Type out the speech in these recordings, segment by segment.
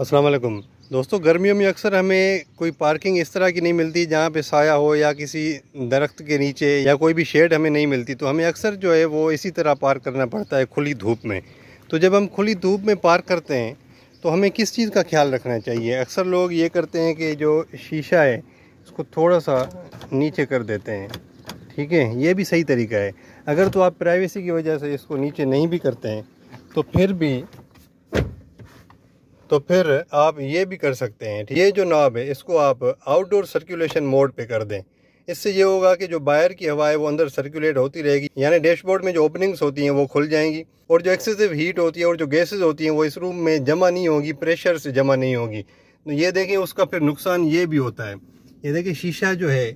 असलम दोस्तों गर्मियों में अक्सर हमें कोई पार्किंग इस तरह की नहीं मिलती जहाँ पे साया हो या किसी दरख्त के नीचे या कोई भी शेड हमें नहीं मिलती तो हमें अक्सर जो है वो इसी तरह पार्क करना पड़ता है खुली धूप में तो जब हम खुली धूप में पार्क करते हैं तो हमें किस चीज़ का ख्याल रखना चाहिए अक्सर लोग ये करते हैं कि जो शीशा है इसको थोड़ा सा नीचे कर देते हैं ठीक है ये भी सही तरीका है अगर तो आप प्राइवेसी की वजह से इसको नीचे नहीं भी करते हैं तो फिर भी तो फिर आप ये भी कर सकते हैं ये जो नॉब है इसको आप आउटडोर सर्कुलेशन मोड पे कर दें इससे ये होगा कि जो बायर की हवा है वो अंदर सर्कुलेट होती रहेगी यानी डैशबोर्ड में जो ओपनिंग्स होती हैं वो खुल जाएंगी और जो एक्सेसिव हीट होती है और जो गैसेज होती हैं वो इस रूम में जमा नहीं होगी प्रेशर से जमा नहीं होगी तो ये देखें उसका फिर नुकसान ये भी होता है ये देखें शीशा जो है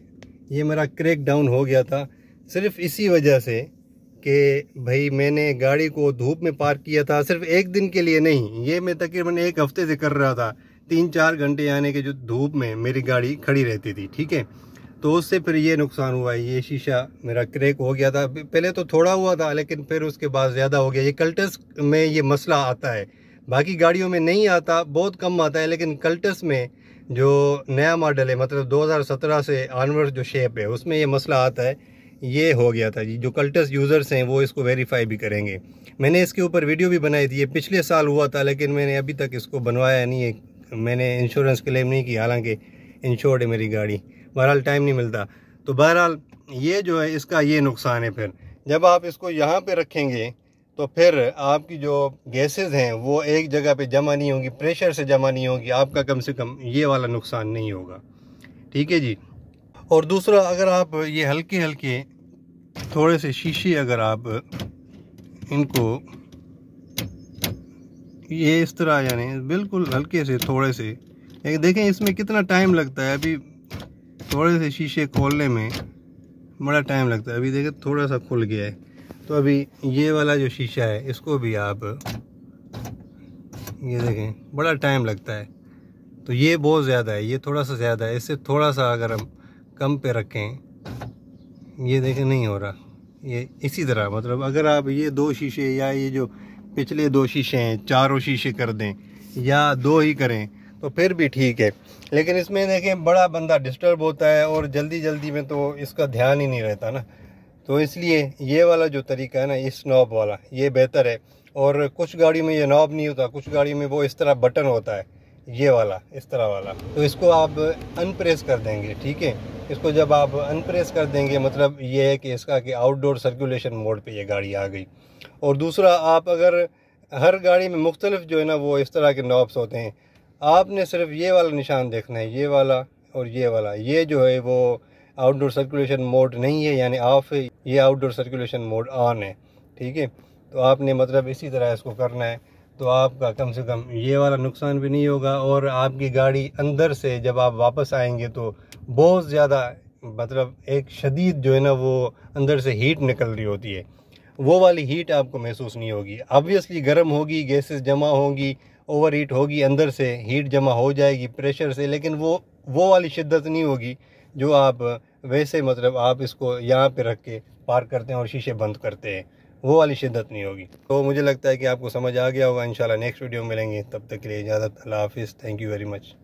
ये मेरा क्रेक डाउन हो गया था सिर्फ इसी वजह से कि भाई मैंने गाड़ी को धूप में पार्क किया था सिर्फ एक दिन के लिए नहीं ये मैं तकरीबन एक हफ्ते से कर रहा था तीन चार घंटे आने के जो धूप में मेरी गाड़ी खड़ी रहती थी ठीक है तो उससे फिर ये नुकसान हुआ ये शीशा मेरा क्रैक हो गया था पहले तो थोड़ा हुआ था लेकिन फिर उसके बाद ज़्यादा हो गया ये कल्टस में ये मसला आता है बाकी गाड़ियों में नहीं आता बहुत कम आता है लेकिन कल्टस में जो नया मॉडल है मतलब 2017 से ऑनवर्ड जो शेप है उसमें ये मसला आता है ये हो गया था जी जो कल्टस यूज़र्स हैं वो इसको वेरीफाई भी करेंगे मैंने इसके ऊपर वीडियो भी बनाई थी ये पिछले साल हुआ था लेकिन मैंने अभी तक इसको बनवाया नहीं है मैंने इंश्योरेंस क्लेम नहीं किया हालांकि इंश्योर्ड है मेरी गाड़ी बहरहाल टाइम नहीं मिलता तो बहरहाल ये जो है इसका ये नुकसान है फिर जब आप इसको यहाँ पर रखेंगे तो फिर आपकी जो गैसेज़ हैं वो एक जगह पर जमा नहीं होंगी प्रेशर से जमा नहीं होगी आपका कम से कम ये वाला नुकसान नहीं होगा ठीक है जी और दूसरा अगर आप ये हल्के हल्के थोड़े से शीशे अगर आप इनको ये इस तरह यानी बिल्कुल हल्के से थोड़े से देखें इसमें कितना टाइम लगता है अभी थोड़े से शीशे खोलने में बड़ा टाइम लगता है अभी देखें थोड़ा सा खुल गया है तो अभी ये वाला जो शीशा है इसको भी आप ये देखें बड़ा टाइम लगता है तो ये बहुत ज़्यादा है ये थोड़ा सा ज़्यादा है इससे थोड़ा सा अगर हम कम पे रखें ये देखें नहीं हो रहा ये इसी तरह मतलब अगर आप ये दो शीशे या ये जो पिछले दो शीशे हैं चारों शीशे कर दें या दो ही करें तो फिर भी ठीक है लेकिन इसमें देखें बड़ा बंदा डिस्टर्ब होता है और जल्दी जल्दी में तो इसका ध्यान ही नहीं रहता ना तो इसलिए ये वाला जो तरीका है ना इस नॉब वाला ये बेहतर है और कुछ गाड़ी में ये नॉब नहीं होता कुछ गाड़ी में वो इस तरह बटन होता है ये वाला इस तरह वाला तो इसको आप अनप्रेस कर देंगे ठीक है इसको जब आप अनप्रेस कर देंगे मतलब ये है कि इसका कि आउटडोर सर्कुलेशन मोड पे ये गाड़ी आ गई और दूसरा आप अगर हर गाड़ी में मुख्तलिफ जो है ना वो इस तरह के नॉब्स होते हैं आपने सिर्फ ये वाला निशान देखना है ये वाला और ये वाला ये जो है वो आउटडोर सर्कुलेशन मोड नहीं है यानी ऑफ ये आउटडोर सर्कुलेशन मोड ऑन है ठीक है तो आपने मतलब इसी तरह इसको करना है तो आपका कम से कम ये वाला नुकसान भी नहीं होगा और आपकी गाड़ी अंदर से जब आप वापस आएंगे तो बहुत ज़्यादा मतलब एक शदीद जो है ना वो अंदर से हीट निकल रही होती है वो वाली हीट आपको महसूस नहीं होगी ऑब्वियसली गर्म होगी गैसेस जमा होंगी ओवर हीट होगी अंदर से हीट जमा हो जाएगी प्रेशर से लेकिन वो वो वाली शिद्दत नहीं होगी जो आप वैसे मतलब आप इसको यहाँ पर रख के पार करते हैं और शीशे बंद करते हैं वो वाली शिद्दत नहीं होगी तो मुझे लगता है कि आपको समझ आ गया होगा इंशाल्लाह नेक्स्ट वीडियो में मिलेंगे तब तक के लिए इजाज़त अल्लाह हाफिज़ थैंक यू वेरी मच